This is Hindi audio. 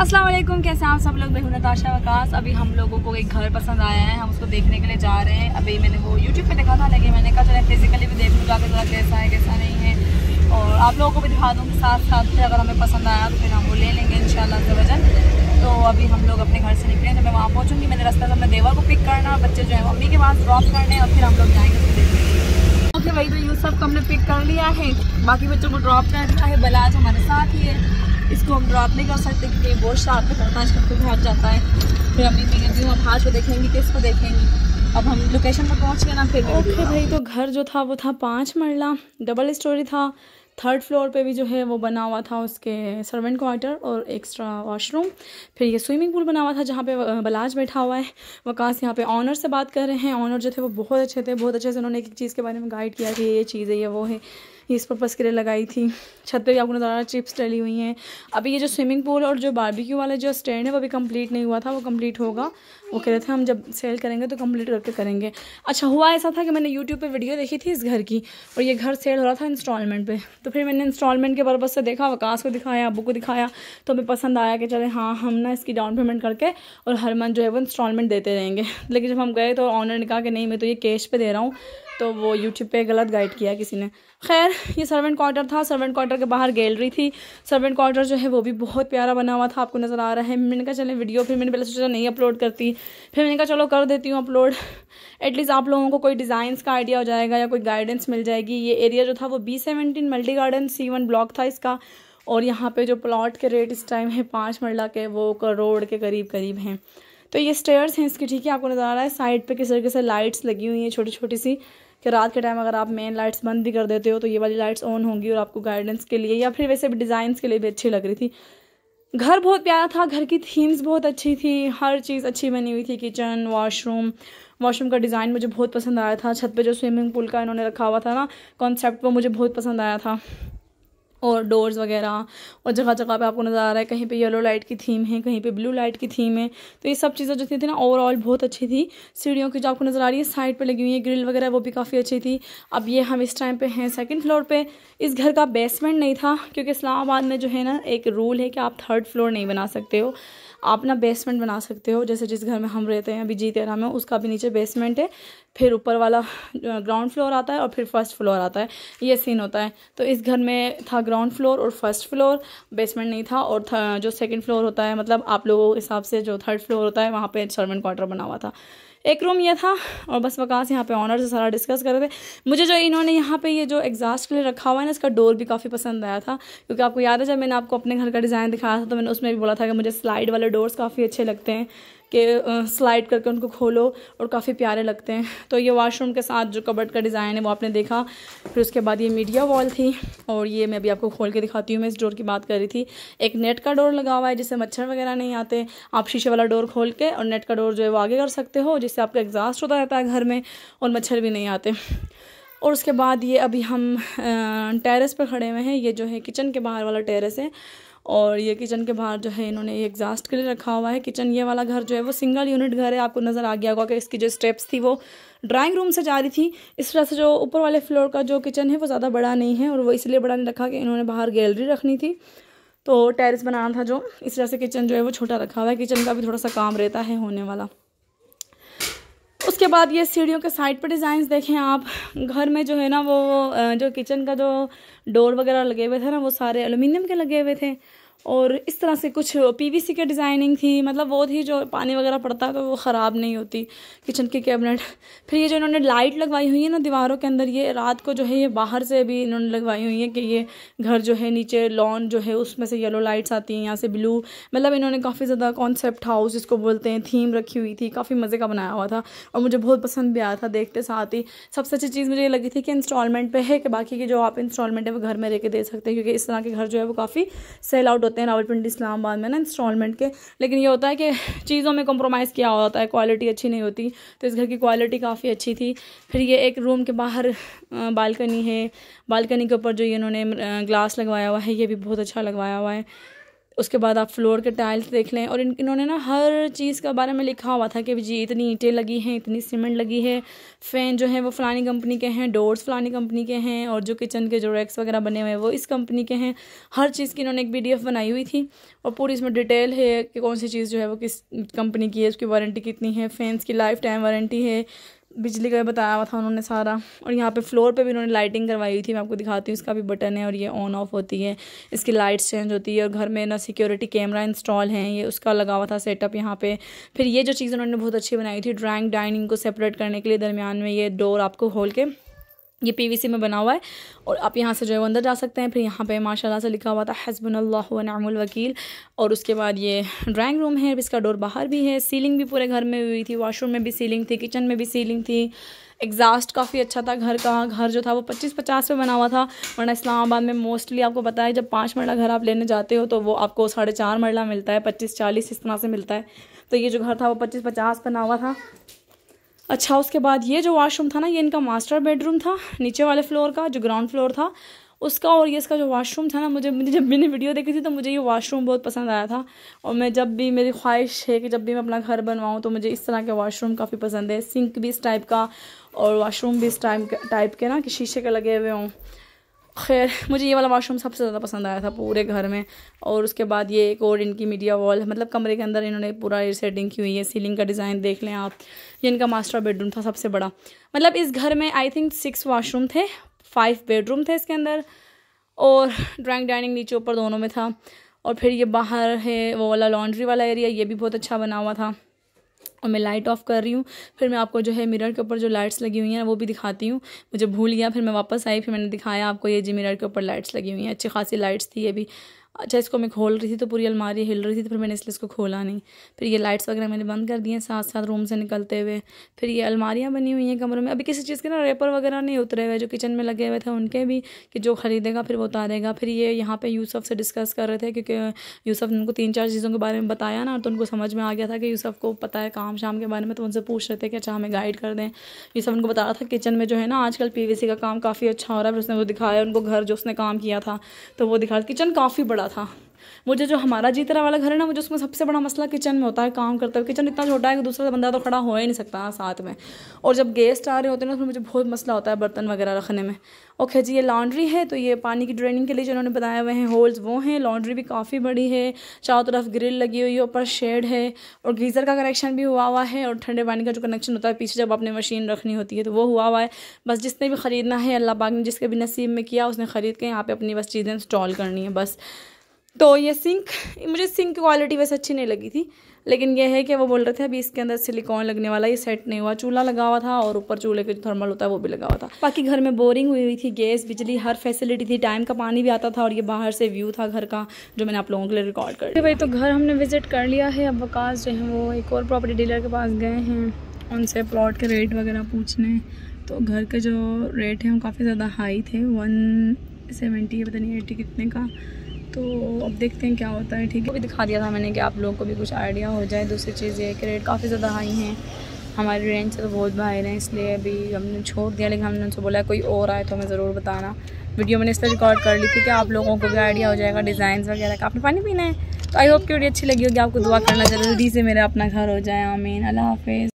अस्सलाम वालेकुम कैसे हैं आप सब लोग मैं नताशा वकास अभी हम लोगों को एक घर पसंद आया है हम उसको देखने के लिए जा रहे हैं अभी मैंने वो यूट्यूब पे देखा था लेकिन मैंने कहा चले फिजिकली भी देख लूँ जाकर ज़रा कैसा है कैसा नहीं है और आप लोगों को भी दिखा दूँगी साथ साथ फिर अगर हमें पसंद आया तो फिर हम वो ले लेंगे इन वजन तो अभी हम लोग अपने घर से निकले हैं तो मैं वहाँ पहुँचूँगी मैंने रास्ता से अपने देवर को पिक करना बच्चे जो है मम्मी के पास ड्रॉप करने और फिर हम लोग जाएँगे उसको देखने ओके वही तो यूसफ को हमने पिक कर लिया है बाकी बच्चों को ड्रॉप कर दिया है बलाज हमारे साथ ही है इसको हम ड्रॉप नहीं कर सकते क्योंकि बहुत शार्प करता है इसका घाट जाता है फिर अम्मी मैं कहती हूँ हम हाथ को देखेंगी किसको देखेंगे अब हम लोकेशन पर पहुँच गए ना फिर ओके भाई तो घर जो था वो था पाँच मरला डबल स्टोरी था थर्ड फ्लोर पे भी जो है वो बना हुआ था उसके सर्वेंट क्वार्टर और एक्स्ट्रा वॉशरूम फिर ये स्विमिंग पूल बना हुआ था जहाँ पे बलाज बैठा हुआ है वकास यहाँ पे ऑनर से बात कर रहे हैं ऑनर जो थे वो बहुत अच्छे थे बहुत अच्छे से उन्होंने एक चीज़ के बारे में गाइड किया कि ये चीज़ है ये वो है ये इस पर्पज़ के लिए लगाई थी छत पे आपको नजर आ रहा चिप्स डली हुई हैं अभी ये जो स्विमिंग पूल और जो बारबेक्यू वाला जो स्टैंड है वो अभी कंप्लीट नहीं हुआ था वो कंप्लीट होगा वो कह रहे थे हम जब सेल करेंगे तो कंप्लीट करके करेंगे अच्छा हुआ ऐसा था कि मैंने यूट्यूब पर वीडियो देखी थी इस घर की और ये घर सेल हो रहा था इंस्टॉलमेंट पर तो फिर मैंने इंस्टॉलमेंट के पर्पज़ से देखा वकास को दिखाया अबू को दिखाया तो हमें पसंद आया कि चले हाँ हम ना इसकी डाउन पेमेंट करके और हर मंथ जो है वो इंस्टॉलमेंट देते रहेंगे लेकिन जब हम गए तो ऑनर ने कहा कि नहीं मैं तो ये कैश पे दे रहा हूँ तो वो यूट्यूब पे गलत गाइड किया किसी ने खैर ये सर्वेंट क्वार्टर था सर्वेंट क्वार्टर के बाहर गैलरी थी सर्वेंट क्वार्टर जो है वो भी बहुत प्यारा बना हुआ था आपको नज़र आ रहा है मैंने कहा चले वीडियो फिर मैंने पहले सोचा नहीं अपलोड करती फिर मैंने कहा चलो कर देती हूँ अपलोड एटलीस्ट आप लोगों को कोई डिज़ाइंस का आइडिया हो जाएगा या कोई गाइडेंस मिल जाएगी ये एरिया जो था वो B seventeen Multi Garden C one block था इसका और यहाँ पर जो प्लॉट के रेट इस टाइम है पाँच मरला के वो करोड़ के करीब करीब हैं तो ये स्टेयर्स हैं इसकी ठीक है आपको नज़र आ रहा है साइड पे किस तरीके से लाइट्स लगी हुई हैं छोटी छोटी सी कि रात के टाइम अगर आप मेन लाइट्स बंद भी कर देते हो तो ये वाली लाइट्स ऑन होंगी और आपको गाइडेंस के लिए या फिर वैसे भी डिज़ाइंस के लिए भी अच्छी लग रही थी घर बहुत प्यारा था घर की थीम्स बहुत अच्छी थी हर चीज़ अच्छी बनी हुई थी किचन वॉशरूम वॉशरूम का डिज़ाइन मुझे बहुत पसंद आया था छत पे जो स्विमिंग पूल का इन्होंने रखा हुआ था ना कॉन्सेप्ट वो मुझे बहुत पसंद आया था और डोर्स वगैरह और जगह जगह पे आपको नज़र आ रहा है कहीं पे येलो लाइट की थीम है कहीं पे ब्लू लाइट की थीम है तो ये सब चीज़ें जो थी, ना ओवरऑल बहुत अच्छी थी सीढ़ियों की जो आपको नज़र आ रही है साइड पे लगी हुई है ग्रिल वगैरह वो भी काफ़ी अच्छी थी अब ये हम इस टाइम पे हैं सेकंड फ्लोर पे इस घर का बेसमेंट नहीं था क्योंकि इस्लामाबाद में जो है ना एक रूल है कि आप थर्ड फ्लोर नहीं बना सकते हो आप ना बेसमेंट बना सकते हो जैसे जिस घर में हम रहते हैं अभी जी तेरह में उसका भी नीचे बेसमेंट है फिर ऊपर वाला ग्राउंड फ्लोर आता है और फिर फर्स्ट फ्लोर आता है ये सीन होता है तो इस घर में था ग्राउंड फ्लोर और फर्स्ट फ्लोर बेसमेंट नहीं था और था जो सेकेंड फ्लोर होता है मतलब आप लोगों के हिसाब से जो थर्ड फ्लोर होता है वहाँ पर सर्वेंट क्वार्टर बना हुआ था एक रूम ये था और बस वकास यहाँ पे ऑनर से सारा डिस्कस कर रहे थे मुझे जो इन्होंने यहाँ पे ये जो एग्जास्ट के लिए रखा हुआ है ना इसका डोर भी काफ़ी पसंद आया था क्योंकि आपको याद है जब मैंने आपको अपने घर का डिज़ाइन दिखाया था तो मैंने उसमें भी बोला था कि मुझे स्लाइड वाले डोर्स काफ़ी अच्छे लगते हैं के स्लाइड करके उनको खोलो और काफ़ी प्यारे लगते हैं तो ये वॉशरूम के साथ जो कबर्ड का डिज़ाइन है वो आपने देखा फिर उसके बाद ये मीडिया वॉल थी और ये मैं अभी आपको खोल के दिखाती हूँ मैं इस डोर की बात कर रही थी एक नेट का डोर लगा हुआ है जिससे मच्छर वगैरह नहीं आते आप शीशे वाला डोर खोल के और नेट का डोर जो है वो आगे कर सकते हो जिससे आपका एग्जास्ट होता रहता है घर में और मच्छर भी नहीं आते और उसके बाद ये अभी हम टेरेस पर खड़े हुए हैं ये जो है किचन के बाहर वाला टेरेस है और ये किचन के बाहर जो है इन्होंने ये एग्जास्ट के लिए रखा हुआ है किचन ये वाला घर जो है वो सिंगल यूनिट घर है आपको नज़र आ गया होगा कि इसकी जो स्टेप्स थी वो ड्राइंग रूम से जा रही थी इस तरह से जो ऊपर वाले फ्लोर का जो किचन है वो ज़्यादा बड़ा नहीं है और वो इसलिए बड़ा नहीं रखा कि इन्होंने बाहर गैलरी रखनी थी तो टेरिस बनाना था जो इस तरह से किचन जो है वो छोटा रखा हुआ है किचन का भी थोड़ा सा काम रहता है होने वाला उसके बाद ये सीढ़ियों के साइड पर डिज़ाइंस देखें आप घर में जो है ना वो जो किचन का जो डोर वगैरह लगे हुए थे ना वो सारे एलुमिनियम के लगे हुए थे और इस तरह से कुछ पीवीसी के डिज़ाइनिंग थी मतलब वो थी जो पानी वगैरह पड़ता है तो वो ख़राब नहीं होती किचन के कैबिनेट फिर ये जो इन्होंने लाइट लगवाई हुई है ना दीवारों के अंदर ये रात को जो है ये बाहर से भी इन्होंने लगवाई हुई है कि ये घर जो है नीचे लॉन जो है उसमें से येलो लाइट्स आती हैं यहाँ से ब्लू मतलब इन्होंने काफ़ी ज़्यादा कॉन्सेप्ट हाउस जिसको बोलते हैं थीम रखी हुई थी काफ़ी मज़े का बनाया हुआ था और मुझे बहुत पसंद भी आया था देखते साथ ही सबसे अच्छी चीज़ मुझे ये लगी थी कि इंस्टॉलमेंट पर है कि बाकी के जो आप इंस्टॉलमेंट है वो घर में लेके दे सकते हैं क्योंकि इस तरह के घर जो है वो काफ़ी सेल आउट होते हैं रावलपिंडी इस्लामाबाद में ना इंस्टॉलमेंट के लेकिन ये होता है कि चीज़ों में कॉम्प्रोमाइज़ किया होता है क्वालिटी अच्छी नहीं होती तो इस घर की क्वालिटी काफ़ी अच्छी थी फिर ये एक रूम के बाहर बालकनी है बालकनी के ऊपर जो इन्होंने ग्लास लगवाया हुआ है ये भी बहुत अच्छा लगवाया हुआ है उसके बाद आप फ्लोर के टाइल्स देख लें और इन इन्होंने ना हर चीज़ के बारे में लिखा हुआ था कि जी इतनी ईंटें लगी हैं इतनी सीमेंट लगी है फ़ैन जो है वो फ़लानी कंपनी के हैं डोर्स फ़लानी कंपनी के हैं और जो किचन के जो रैक्स वगैरह बने हुए हैं वो इस कंपनी के हैं हर चीज़ की इन्होंने एक पी बनाई हुई थी और पूरी इसमें डिटेल है कि कौन सी चीज़ जो है वो किस कंपनी की है उसकी वारंटी कितनी है फ़ैन्स की लाइफ टाइम वारंटी है बिजली का बताया हुआ था उन्होंने सारा और यहाँ पे फ्लोर पे भी उन्होंने लाइटिंग करवाई हुई थी मैं आपको दिखाती हूँ इसका भी बटन है और ये ऑन ऑफ होती है इसकी लाइट्स चेंज होती है और घर में ना सिक्योरिटी कैमरा इंस्टॉल है ये उसका लगा हुआ था सेटअप यहाँ पे फिर ये जो चीज़ उन्होंने बहुत अच्छी बनाई थी ड्राइंग डाइनिंग को सेपरेट करने के लिए दरमियान में ये डोर आपको खोल के ये पीवीसी में बना हुआ है और आप यहाँ से जो है अंदर जा सकते हैं फिर यहाँ पे माशाल्लाह से लिखा हुआ था हसबन वकील और उसके बाद ये ड्राइंग रूम है इसका डोर बाहर भी है सीलिंग भी पूरे घर में हुई थी वॉशरूम में भी सीलिंग थी किचन में भी सीलिंग थी एग्जास्ट काफ़ी अच्छा था घर का घर जो था वो पच्चीस पचास में बना हुआ था वरना इस्लामाबाद में मोस्टली आपको पता है जब पाँच मरला घर आप लेने जाते हो तो वो आपको साढ़े चार मरला मिलता है पच्चीस चालीस इस तरह से मिलता है तो ये जो घर था वो पच्चीस पचास बना हुआ था अच्छा उसके बाद ये जो वाशरूम था ना ये इनका मास्टर बेडरूम था नीचे वाले फ्लोर का जो ग्राउंड फ्लोर था उसका और ये इसका जो वाशरूम था ना मुझे मुझे जब मैंने वीडियो देखी थी तो मुझे ये वाशरूम बहुत पसंद आया था और मैं जब भी मेरी ख्वाहिश है कि जब भी मैं अपना घर बनवाऊँ तो मुझे इस तरह के वाशरूम काफ़ी पसंद है सिंक भी इस टाइप का और वाशरूम भी इस टाइप टाइप के ना कि शीशे के लगे हुए हों खैर मुझे ये वाला वाशरूम सबसे ज़्यादा पसंद आया था पूरे घर में और उसके बाद ये एक और इनकी मीडिया वॉल मतलब कमरे के अंदर इन्होंने पूरा सेटिंग की हुई है सीलिंग का डिज़ाइन देख लें आप ये इनका मास्टर बेडरूम था सबसे बड़ा मतलब इस घर में आई थिंक सिक्स वाशरूम थे फाइव बेडरूम थे इसके अंदर और ड्राइंग डाइनिंग नीचे ऊपर दोनों में था और फिर ये बाहर है वो वाला लॉन्ड्री वाला एरिया ये भी बहुत अच्छा बना हुआ था और मैं लाइट ऑफ कर रही हूँ फिर मैं आपको जो है मिरर के ऊपर जो लाइट्स लगी हुई हैं वो भी दिखाती हूँ मुझे भूल गया फिर मैं वापस आई फिर मैंने दिखाया आपको ये जी मिरर के ऊपर लाइट्स लगी हुई हैं अच्छी खासी लाइट्स थी ये भी अच्छा इसको मैं खोल रही थी तो पूरी अलमारी हिल रही थी तो फिर मैंने इसलिए इसको खोला नहीं फिर ये लाइट्स वगैरह मैंने बंद कर दिए साथ साथ रूम से निकलते हुए फिर ये अलमारियाँ बनी हुई हैं कमरों में अभी किसी चीज़ के ना रेपर वगैरह नहीं उतरे हुए जो किचन में लगे हुए थे उनके भी कि जो ख़रीदेगा फिर वो उतारेगा फिर ये यहाँ पर यूसफ से डिस्कस कर रहे थे क्योंकि यूसफ ने उनको तीन चार चीज़ों के बारे में बताया ना तो उनको समझ में आ गया था कि यूसफ को पता है काम शाम के बारे में तो उनसे पूछ रहे थे कि अच्छा हमें गाइड कर दें यूसफ़ उनको बता रहा था किचन में जो है ना आजकल पी का काम काफ़ी अच्छा हो रहा है फिर उसने वो दिखाया उनको घर जो उसने काम किया था तो वो दिखा किचन काफ़ी बड़ा बड़ा था मुझे जो हमारा जीतरा वाला घर है ना मुझे उसमें सबसे बड़ा मसला किचन में होता है काम करते हुए किचन इतना छोटा है कि दूसरा बंदा तो खड़ा हो ही नहीं सकता साथ में और जब गेस्ट आ रहे होते हैं ना उसमें तो मुझे बहुत मसला होता है बर्तन वगैरह रखने में ओके जी ये लॉन्ड्री है तो ये पानी की ड्रेनिंग के लिए जो उन्होंने बताए हुए हैं होल्स वो हैं लॉन्ड्री भी काफ़ी बड़ी है चारों तरफ ग्रिल लगी हुई है ऊपर शेड है और गीज़र का कनेक्शन भी हुआ हुआ है और ठंडे पानी का जो कनेक्शन होता है पीछे जब आपने मशीन रखनी होती है तो वो हुआ हुआ है बस जिसने भी ख़रीदना है अल्लाह पाक ने जिसके भी नसीब में किया उसने ख़रीद के यहाँ पर अपनी बस चीज़ें इंस्टॉल करनी है बस तो ये सिंक मुझे सिंक क्वालिटी वैसे अच्छी नहीं लगी थी लेकिन यह है कि वो बोल रहे थे अभी इसके अंदर सिलिकॉन लगने वाला ये सेट नहीं हुआ चूल्हा लगा हुआ था और ऊपर चूल्हे का जो थर्मल होता है वो भी लगा हुआ था बाकी घर में बोरिंग हुई हुई थी गैस बिजली हर फैसिलिटी थी टाइम का पानी भी आता था और ये बाहर से व्यू था घर का जो मैंने आप लोगों के लिए रिकॉर्ड कर भाई तो घर हमने विजिट कर लिया है अब वकास जो है वो एक और प्रॉपर्टी डीलर के पास गए हैं उनसे प्लॉट के रेट वगैरह पूछने तो घर के जो रेट हैं वो काफ़ी ज़्यादा हाई थे वन सेवेंटी पता नहीं एटी कितने का तो अब देखते हैं क्या होता है ठीक है भी दिखा दिया था मैंने कि आप लोगों को भी कुछ आइडिया हो जाए दूसरी चीज़ ये कि रेट काफ़ी ज़्यादा हाई हैं हमारी रेंज से तो बहुत बाहर हैं इसलिए अभी हमने छोड़ दिया लेकिन हमने उनसे बोला कोई और आए तो हमें ज़रूर बताना वीडियो मैंने इस पर रिकॉर्ड कर ली थी कि आप लोगों को भी आइडिया हो जाएगा डिज़ाइन वगैरह का आपने पानी पीना है तो आई होप की वीडियो अच्छी लगी होगी आपको दुआ करना जल्दी से मेरा अपना घर हो जाए आमीन अल्लाह हाफिज़